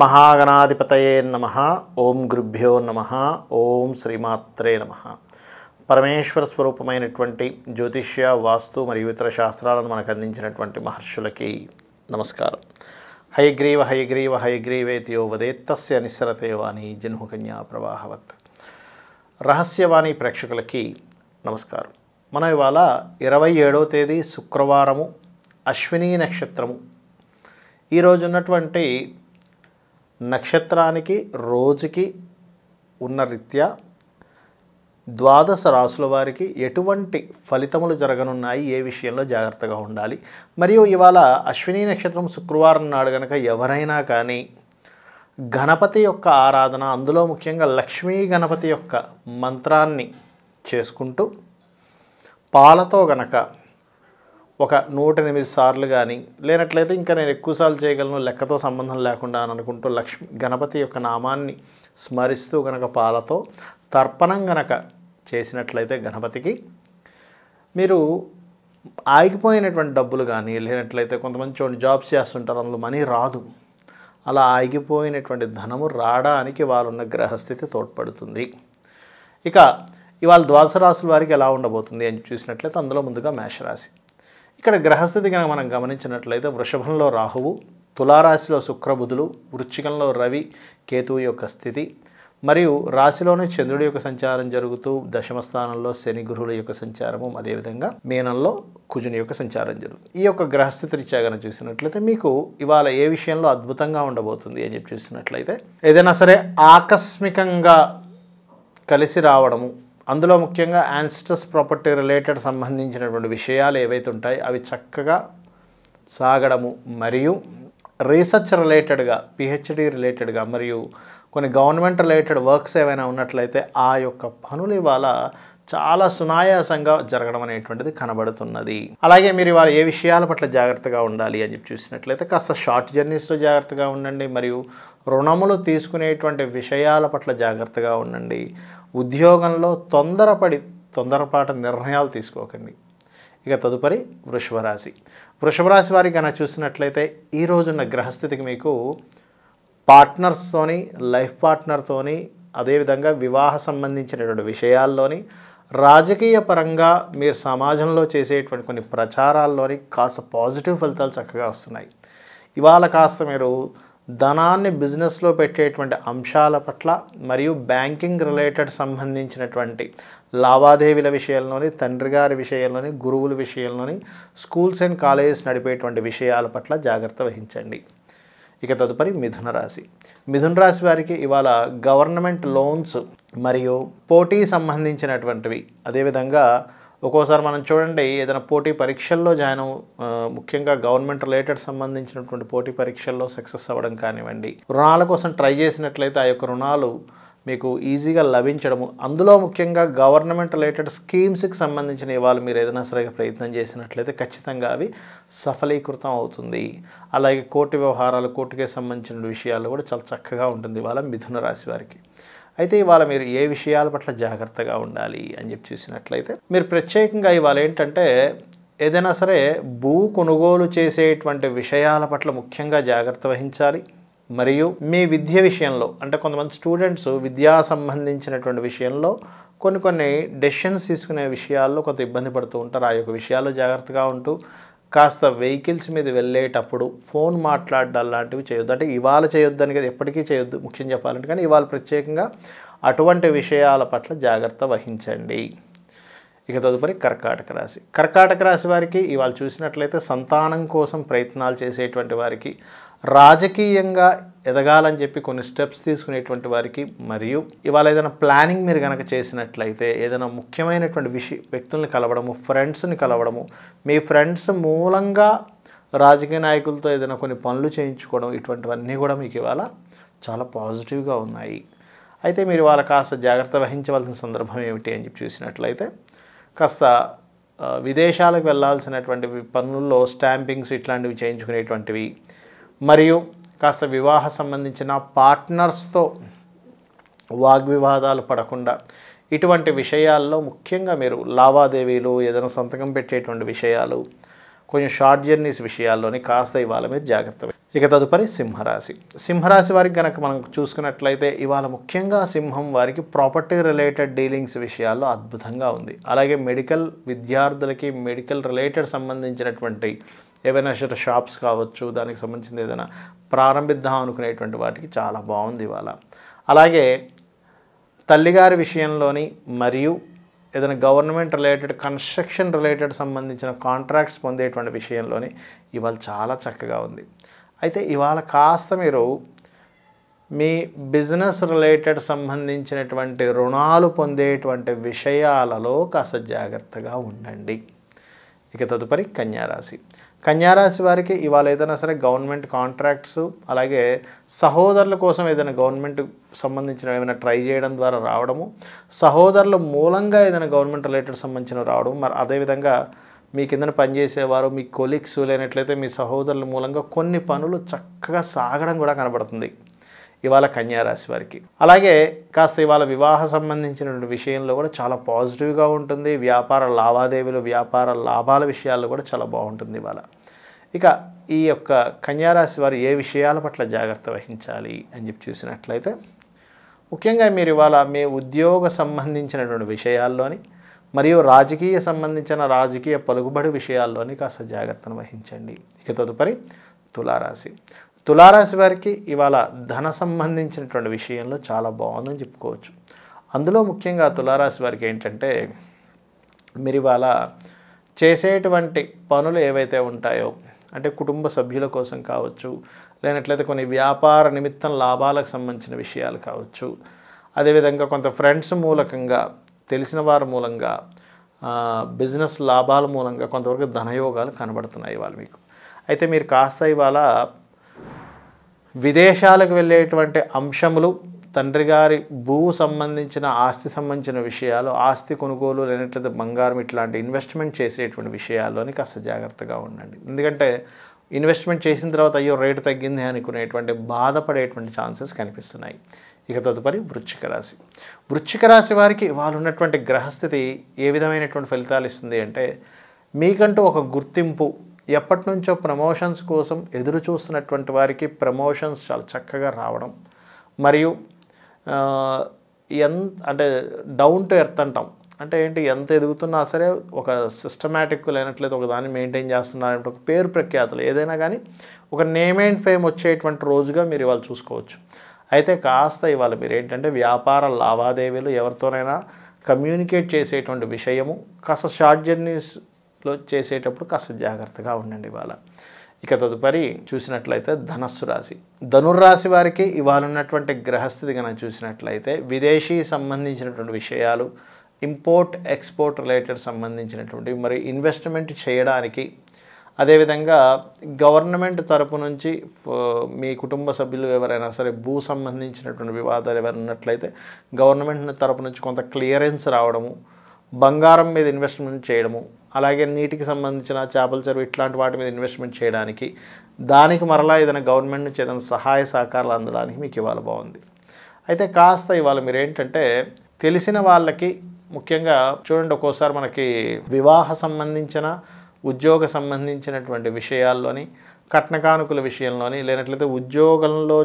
మహాగణాధిపతయే నమ ఓం గురుభ్యో నమ ఓం శ్రీమాత్రే నమ పరమేశ్వర స్వరూపమైనటువంటి జ్యోతిష్య వాస్తు మరియు ఇతర శాస్త్రాలను మనకు అందించినటువంటి మహర్షులకి నమస్కారం హయగ్రీవ హయగ్రీవ నిస్సరతే వదేత్తస్య జన్హు జన్హుకన్యా ప్రవాహవత్ రహస్యవాణి ప్రేక్షకులకి నమస్కారం మనం ఇవాళ ఇరవై ఏడో తేదీ శుక్రవారము అశ్విని నక్షత్రము ఈరోజు ఉన్నటువంటి నక్షత్రానికి రోజుకి ఉన్న రీత్యా ద్వాదశ రాసుల వారికి ఎటువంటి ఫలితములు జరగనున్నాయి ఏ విషయంలో జాగ్రత్తగా ఉండాలి మరియు ఇవాళ అశ్విని నక్షత్రం శుక్రవారం నాడు కనుక ఎవరైనా కానీ గణపతి యొక్క ఆరాధన అందులో ముఖ్యంగా లక్ష్మీ గణపతి యొక్క మంత్రాన్ని చేసుకుంటూ పాలతో గనక ఒక నూట ఎనిమిది సార్లు కానీ లేనట్లయితే ఇంకా నేను ఎక్కువసార్లు చేయగలను లెక్కతో సంబంధం లేకుండా అని అనుకుంటూ లక్ష్మి గణపతి యొక్క నామాన్ని స్మరిస్తూ గనక పాలతో తర్పణం గనక చేసినట్లయితే గణపతికి మీరు ఆగిపోయినటువంటి డబ్బులు కానీ లేనట్లయితే కొంతమంది చూడండి జాబ్స్ చేస్తుంటారు అందులో మనీ రాదు అలా ఆగిపోయినటువంటి ధనము రావడానికి వాళ్ళున్న గ్రహస్థితి తోడ్పడుతుంది ఇక ఇవాళ ద్వాదశ రాశుల వారికి ఎలా ఉండబోతుంది అని చూసినట్లయితే అందులో ముందుగా మేషరాశి ఇక్కడ గ్రహస్థితి కనుక మనం గమనించినట్లయితే వృషభంలో రాహువు తులారాశిలో శుక్రబుధులు వృశ్చికంలో రవి కేతువు యొక్క స్థితి మరియు రాశిలోనే చంద్రుడి యొక్క సంచారం జరుగుతూ దశమ స్థానంలో శని గురువుల యొక్క సంచారము అదేవిధంగా మీనంలో కుజుని యొక్క సంచారం జరుగుతుంది ఈ యొక్క గ్రహస్థితి రీత్యా కనుక చూసినట్లయితే మీకు ఇవాళ ఏ విషయంలో అద్భుతంగా ఉండబోతుంది అని చెప్పి చూసినట్లయితే ఏదైనా సరే ఆకస్మికంగా కలిసి రావడము అందులో ముఖ్యంగా యాన్స్టర్స్ ప్రాపర్టీ రిలేటెడ్ సంబంధించినటువంటి విషయాలు ఏవైతే ఉంటాయి అవి చక్కగా సాగడము మరియు రీసెర్చ్ రిలేటెడ్గా పిహెచ్డి రిలేటెడ్గా మరియు కొన్ని గవర్నమెంట్ రిలేటెడ్ వర్క్స్ ఏవైనా ఉన్నట్లయితే ఆ యొక్క పనులు ఇవాళ చాలా సునాయాసంగా జరగడం అనేటువంటిది కనబడుతున్నది అలాగే మీరు వారు ఏ విషయాల పట్ల జాగ్రత్తగా ఉండాలి అని చెప్పి చూసినట్లయితే కాస్త షార్ట్ జర్నీస్లో జాగ్రత్తగా ఉండండి మరియు రుణములు తీసుకునేటువంటి విషయాల పట్ల జాగ్రత్తగా ఉండండి ఉద్యోగంలో తొందరపడి తొందరపాటు నిర్ణయాలు తీసుకోకండి ఇక తదుపరి వృషభరాశి వృషభరాశి వారికి కనుక చూసినట్లయితే ఈ గ్రహస్థితికి మీకు పార్ట్నర్స్తోని లైఫ్ పార్ట్నర్తోని అదేవిధంగా వివాహ సంబంధించినటువంటి విషయాల్లోని రాజకీయ పరంగా మీరు సమాజంలో చేసేటువంటి కొన్ని ప్రచారాల్లోని కాస్త పాజిటివ్ ఫలితాలు చక్కగా వస్తున్నాయి ఇవాళ కాస్త మీరు ధనాన్ని బిజినెస్లో పెట్టేటువంటి అంశాల పట్ల మరియు బ్యాంకింగ్ రిలేటెడ్ సంబంధించినటువంటి లావాదేవీల విషయంలోని తండ్రి గారి విషయంలోని గురువుల విషయంలోని స్కూల్స్ అండ్ కాలేజెస్ నడిపేటువంటి విషయాల పట్ల జాగ్రత్త వహించండి ఇక తదుపరి మిథున రాశి మిథున రాశి వారికి ఇవాళ గవర్నమెంట్ లోన్స్ మరియు పోటీ సంబంధించినటువంటివి అదేవిధంగా ఒక్కోసారి మనం చూడండి ఏదైనా పోటీ పరీక్షల్లో జాయిన్ ముఖ్యంగా గవర్నమెంట్ రిలేటెడ్ సంబంధించినటువంటి పోటీ పరీక్షల్లో సక్సెస్ అవ్వడం కానివ్వండి రుణాల కోసం ట్రై చేసినట్లయితే ఆ యొక్క రుణాలు మీకు ఈజీగా లభించడము అందులో ముఖ్యంగా గవర్నమెంట్ రిలేటెడ్ స్కీమ్స్కి సంబంధించిన ఇవాళ మీరు ఏదైనా సరే ప్రయత్నం చేసినట్లయితే ఖచ్చితంగా అవి సఫలీకృతం అవుతుంది అలాగే కోర్టు వ్యవహారాలు కోర్టుకి సంబంధించిన విషయాలు కూడా చాలా చక్కగా ఉంటుంది ఇవాళ మిథున రాశి వారికి అయితే ఇవాళ మీరు ఏ విషయాల పట్ల జాగ్రత్తగా ఉండాలి అని చెప్పి చూసినట్లయితే మీరు ప్రత్యేకంగా ఇవాళ ఏంటంటే ఏదైనా సరే భూ కొనుగోలు చేసేటువంటి విషయాల పట్ల ముఖ్యంగా జాగ్రత్త వహించాలి మరియు మీ విద్య విషయంలో అంటే కొంతమంది స్టూడెంట్స్ విద్యా సంబంధించినటువంటి విషయంలో కొన్ని కొన్ని డెసిషన్స్ తీసుకునే విషయాల్లో కొంత ఇబ్బంది పడుతూ ఉంటారు ఆ యొక్క విషయాల్లో జాగ్రత్తగా ఉంటూ కాస్త వెహికల్స్ మీద వెళ్ళేటప్పుడు ఫోన్ మాట్లాడడం లాంటివి చేయొద్దు అంటే ఇవాళ చేయొద్దు అని కదా ఎప్పటికీ చేయొద్దు ముఖ్యం చెప్పాలంటే కానీ ఇవాళ ప్రత్యేకంగా అటువంటి విషయాల పట్ల జాగ్రత్త వహించండి ఇక తదుపరి కర్కాటక రాశి కర్కాటక రాశి వారికి ఇవాళ చూసినట్లయితే సంతానం కోసం ప్రయత్నాలు చేసేటువంటి వారికి రాజకీయంగా ఎదగాలని చెప్పి కొన్ని స్టెప్స్ తీసుకునేటువంటి వారికి మరియు ఇవాళ ఏదైనా ప్లానింగ్ మీరు కనుక చేసినట్లయితే ఏదైనా ముఖ్యమైనటువంటి విషయ వ్యక్తుల్ని కలవడము ఫ్రెండ్స్ని కలవడము మీ ఫ్రెండ్స్ మూలంగా రాజకీయ నాయకులతో ఏదైనా కొన్ని పనులు చేయించుకోవడం ఇటువంటివన్నీ కూడా మీకు ఇవాళ చాలా పాజిటివ్గా ఉన్నాయి అయితే మీరు వాళ్ళ కాస్త జాగ్రత్త వహించవలసిన సందర్భం ఏమిటి అని చెప్పి చూసినట్లయితే కాస్త విదేశాలకు వెళ్లాల్సినటువంటి పనుల్లో స్టాంపింగ్స్ ఇట్లాంటివి చేయించుకునేటువంటివి మరియు కాస్త వివాహ సంబంధించిన పార్ట్నర్స్తో వాగ్వివాదాలు పడకుండా ఇటువంటి విషయాల్లో ముఖ్యంగా మీరు లావాదేవీలు ఏదైనా సంతకం పెట్టేటువంటి విషయాలు కొంచెం షార్ట్ జర్నీస్ విషయాల్లోని కాస్త ఇవాళ మీరు జాగ్రత్త ఇక తదుపరి సింహరాశి సింహరాశి వారికి కనుక మనం చూసుకున్నట్లయితే ఇవాళ ముఖ్యంగా సింహం వారికి ప్రాపర్టీ రిలేటెడ్ డీలింగ్స్ విషయాల్లో అద్భుతంగా ఉంది అలాగే మెడికల్ విద్యార్థులకి మెడికల్ రిలేటెడ్ సంబంధించినటువంటి ఏవైనా షట షాప్స్ కావచ్చు దానికి సంబంధించింది ఏదైనా ప్రారంభిద్దాం అనుకునేటువంటి వాటికి చాలా బాగుంది ఇవాళ అలాగే తల్లిగారి విషయంలోని మరియు ఏదైనా గవర్నమెంట్ రిలేటెడ్ కన్స్ట్రక్షన్ రిలేటెడ్ సంబంధించిన కాంట్రాక్ట్స్ పొందేటువంటి విషయంలోని ఇవాళ చాలా చక్కగా ఉంది అయితే ఇవాళ కాస్త మీరు మీ బిజినెస్ రిలేటెడ్ సంబంధించినటువంటి రుణాలు పొందేటువంటి విషయాలలో కాస్త జాగ్రత్తగా ఉండండి ఇక తదుపరి కన్యారాశి కన్యారాశి వారికి ఇవాళ ఏదైనా సరే గవర్నమెంట్ కాంట్రాక్ట్స్ అలాగే సహోదరుల కోసం ఏదైనా గవర్నమెంట్ సంబంధించిన ఏమైనా ట్రై చేయడం ద్వారా రావడము సహోదరుల మూలంగా ఏదైనా గవర్నమెంట్ రిలేటెడ్ సంబంధించిన రావడం మరి అదేవిధంగా మీ కిందన పనిచేసేవారు మీ కొలీగ్స్ లేనట్లయితే మీ సహోదరుల మూలంగా కొన్ని పనులు చక్కగా సాగడం కూడా కనబడుతుంది ఇవాళ కన్యారాశి వారికి అలాగే కాస్త ఇవాళ వివాహ సంబంధించిన విషయంలో కూడా చాలా పాజిటివ్గా ఉంటుంది వ్యాపార లావాదేవీలు వ్యాపార లాభాల విషయాల్లో కూడా చాలా బాగుంటుంది ఇవాళ ఇక ఈ యొక్క కన్యారాశి వారు ఏ విషయాల పట్ల జాగ్రత్త వహించాలి అని చెప్పి చూసినట్లయితే ముఖ్యంగా మీరు ఇవాళ మీ ఉద్యోగ సంబంధించినటువంటి విషయాల్లోని మరియు రాజకీయ సంబంధించిన రాజకీయ పలుకుబడి విషయాల్లోని కాస్త జాగ్రత్తను వహించండి ఇక తదుపరి తులారాశి తులారాశి వారికి ఇవాళ ధన సంబంధించినటువంటి విషయంలో చాలా బాగుందని చెప్పుకోవచ్చు అందులో ముఖ్యంగా తులారాశి వారికి ఏంటంటే మీరు ఇవాళ చేసేటువంటి పనులు ఏవైతే ఉంటాయో అంటే కుటుంబ సభ్యుల కోసం కావచ్చు లేనట్లయితే కొన్ని వ్యాపార నిమిత్తం లాభాలకు సంబంధించిన విషయాలు కావచ్చు అదేవిధంగా కొంత ఫ్రెండ్స్ మూలకంగా తెలిసిన వారి మూలంగా బిజినెస్ లాభాల మూలంగా కొంతవరకు ధనయోగాలు కనబడుతున్నాయి ఇవాళ మీకు అయితే మీరు కాస్త ఇవాళ విదేశాలకు వెళ్ళేటువంటి అంశములు తండ్రి గారి భూ సంబంధించిన ఆస్తి సంబంధించిన విషయాలు ఆస్తి కొనుగోలు లేనట్లయితే బంగారం ఇట్లాంటి ఇన్వెస్ట్మెంట్ చేసేటువంటి విషయాల్లోని కాస్త జాగ్రత్తగా ఉండండి ఎందుకంటే ఇన్వెస్ట్మెంట్ చేసిన తర్వాత అయ్యో రేటు తగ్గింది అనుకునేటువంటి బాధపడేటువంటి ఛాన్సెస్ కనిపిస్తున్నాయి ఇక తదుపరి వృశ్చిక రాశి వృశ్చిక రాశి వారికి వాళ్ళు ఉన్నటువంటి గ్రహస్థితి ఏ విధమైనటువంటి ఫలితాలు ఇస్తుంది అంటే మీకంటూ ఒక గుర్తింపు ఎప్పటి నుంచో ప్రమోషన్స్ కోసం ఎదురు చూస్తున్నటువంటి వారికి ప్రమోషన్స్ చాలా చక్కగా రావడం మరియు ఎంత అంటే డౌన్ టు ఎర్త్ అంటాం అంటే ఏంటి ఎంత ఎదుగుతున్నా సరే ఒక సిస్టమేటిక్ లేనట్లేదు ఒక దాన్ని మెయింటైన్ చేస్తున్నారంటే ఒక పేరు ప్రఖ్యాతులు ఏదైనా కానీ ఒక నేమ్ అండ్ ఫేమ్ వచ్చేటువంటి రోజుగా మీరు ఇవాళ చూసుకోవచ్చు అయితే కాస్త ఇవాళ మీరు ఏంటంటే వ్యాపార లావాదేవీలు ఎవరితోనైనా కమ్యూనికేట్ చేసేటువంటి విషయము కాస్త షార్ట్ జర్నీస్ లో చేసేటప్పుడు కాస్త జాగ్రత్తగా ఉండండి ఇవాళ ఇక తదుపరి చూసినట్లయితే ధనస్సు రాశి ధనుర్రాశి వారికి ఇవాళ ఉన్నటువంటి గ్రహస్థితి కనుక చూసినట్లయితే విదేశీ సంబంధించినటువంటి విషయాలు ఇంపోర్ట్ ఎక్స్పోర్ట్ రిలేటెడ్ సంబంధించినటువంటి మరి ఇన్వెస్ట్మెంట్ చేయడానికి అదేవిధంగా గవర్నమెంట్ తరపు నుంచి మీ కుటుంబ సభ్యులు ఎవరైనా సరే భూ సంబంధించినటువంటి వివాదాలు ఎవరైనా ఉన్నట్లయితే గవర్నమెంట్ తరపు నుంచి కొంత క్లియరెన్స్ రావడము బంగారం మీద ఇన్వెస్ట్మెంట్ చేయడము అలాగే నీటికి సంబంధించిన చేపల చెరువు ఇట్లాంటి వాటి మీద ఇన్వెస్ట్మెంట్ చేయడానికి దానికి మరలా ఏదైనా గవర్నమెంట్ నుంచి ఏదైనా సహాయ సహకారాలు అందడానికి మీకు ఇవాళ బాగుంది అయితే కాస్త ఇవాళ మీరు ఏంటంటే తెలిసిన వాళ్ళకి ముఖ్యంగా చూడండి ఒక్కోసారి మనకి వివాహ సంబంధించిన ఉద్యోగ సంబంధించినటువంటి విషయాల్లోని కట్నకానుకల విషయంలోని లేనట్లయితే ఉద్యోగంలో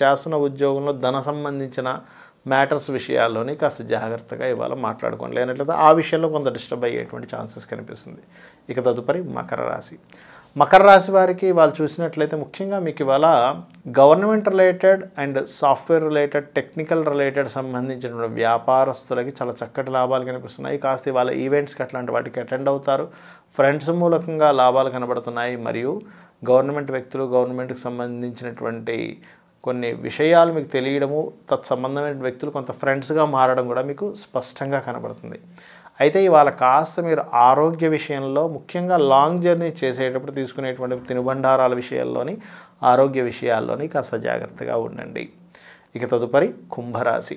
చేస్తున్న ఉద్యోగంలో ధన సంబంధించిన మ్యాటర్స్ విషయాల్లోని కాస్త జాగ్రత్తగా ఇవాళ మాట్లాడుకోండి లేనట్లయితే ఆ విషయంలో కొంత డిస్టర్బ్ అయ్యేటువంటి ఛాన్సెస్ కనిపిస్తుంది ఇక తదుపరి మకర రాశి మకర రాశి వారికి వాళ్ళు చూసినట్లయితే ముఖ్యంగా మీకు ఇవాళ government related and software related technical related సంబంధించిన వ్యాపారస్తులకి చాలా చక్కటి లాభాలు కనిపిస్తున్నాయి కాస్త ఇవాళ ఈవెంట్స్కి అట్లాంటి వాటికి అటెండ్ అవుతారు ఫ్రెండ్స్ మూలకంగా లాభాలు కనబడుతున్నాయి మరియు గవర్నమెంట్ వ్యక్తులు గవర్నమెంట్కి సంబంధించినటువంటి కొన్ని విషయాలు మీకు తెలియడము తత్సంబంధమైన వ్యక్తులు కొంత ఫ్రెండ్స్గా మారడం కూడా మీకు స్పష్టంగా కనబడుతుంది అయితే ఇవాళ కాస్త మీరు ఆరోగ్య విషయంలో ముఖ్యంగా లాంగ్ జర్నీ చేసేటప్పుడు తీసుకునేటువంటి తినుబండారాల విషయాల్లోని ఆరోగ్య విషయాల్లోని కాస్త జాగ్రత్తగా ఉండండి ఇక తదుపరి కుంభరాశి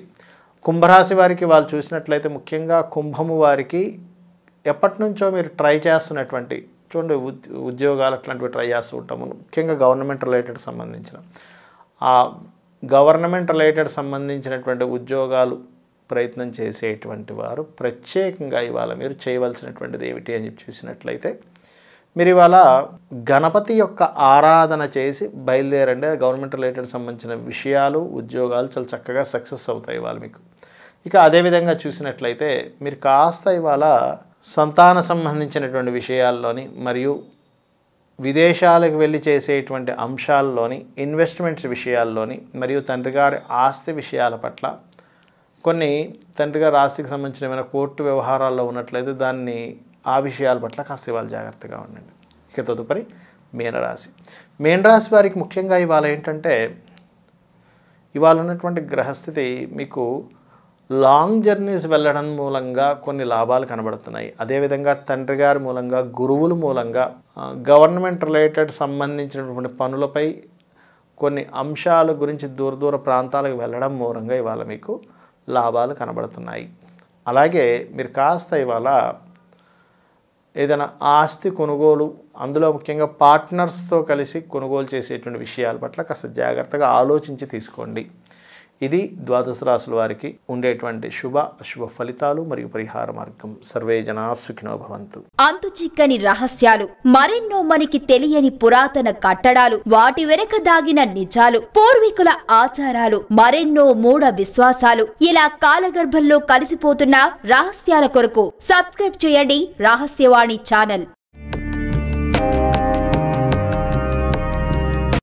కుంభరాశి వారికి వాళ్ళు చూసినట్లయితే ముఖ్యంగా కుంభము వారికి ఎప్పటి నుంచో మీరు ట్రై చేస్తున్నటువంటి చూడండి ఉద్యోగాలు అట్లాంటివి ట్రై చేస్తూ ఉంటాము ముఖ్యంగా గవర్నమెంట్ రిలేటెడ్ సంబంధించిన ఆ గవర్నమెంట్ రిలేటెడ్ సంబంధించినటువంటి ఉద్యోగాలు ప్రయత్నం చేసేటువంటి వారు ప్రత్యేకంగా ఇవాళ మీరు చేయవలసినటువంటిది ఏమిటి అని చెప్పి చూసినట్లయితే మీరు ఇవాళ గణపతి యొక్క ఆరాధన చేసి బయలుదేరండి గవర్నమెంట్ రిలేటెడ్ సంబంధించిన విషయాలు ఉద్యోగాలు చాలా చక్కగా సక్సెస్ అవుతాయి ఇవాళ మీకు ఇక అదేవిధంగా చూసినట్లయితే మీరు కాస్త ఇవాళ సంతాన సంబంధించినటువంటి విషయాల్లోని మరియు విదేశాలకు వెళ్ళి చేసేటువంటి అంశాల్లోని ఇన్వెస్ట్మెంట్స్ విషయాల్లోని మరియు తండ్రిగారి ఆస్తి విషయాల పట్ల కొన్ని తండ్రి గారి ఆస్తికి సంబంధించిన ఏమైనా కోర్టు వ్యవహారాల్లో ఉన్నట్లయితే దాన్ని ఆ విషయాల పట్ల కాస్త ఇవాళ జాగ్రత్తగా ఉండండి ఇక తదుపరి మీనరాశి మీనరాశి వారికి ముఖ్యంగా ఇవాళ ఏంటంటే ఇవాళ ఉన్నటువంటి గ్రహస్థితి మీకు లాంగ్ జర్నీస్ వెళ్ళడం మూలంగా కొన్ని లాభాలు కనబడుతున్నాయి అదేవిధంగా తండ్రి గారి మూలంగా గురువుల మూలంగా గవర్నమెంట్ రిలేటెడ్ సంబంధించినటువంటి పనులపై కొన్ని అంశాల గురించి దూర దూర ప్రాంతాలకు వెళ్ళడం మూలంగా ఇవాళ మీకు లాభాలు కనబడుతున్నాయి అలాగే మీరు కాస్త ఇవాళ ఏదైనా ఆస్తి కొనుగోలు అందులో ముఖ్యంగా పార్ట్నర్స్తో కలిసి కొనుగోలు చేసేటువంటి విషయాల పట్ల కాస్త జాగ్రత్తగా ఆలోచించి తీసుకోండి ఇది ద్వాదశ రాశుల వారికి ఉండేటువంటి శుభ అశుభ ఫలితాలు మరియు పరిహార మార్గం సర్వే జనా అంతు చిక్కని రహస్యాలు మరెన్నో మనకి తెలియని పురాతన కట్టడాలు వాటి వెనక దాగిన నిజాలు పూర్వీకుల ఆచారాలు మరెన్నో మూఢ విశ్వాసాలు ఇలా కాలగర్భంలో కలిసిపోతున్న రహస్యాల కొరకు సబ్స్క్రైబ్ చేయండి రహస్యవాణి ఛానల్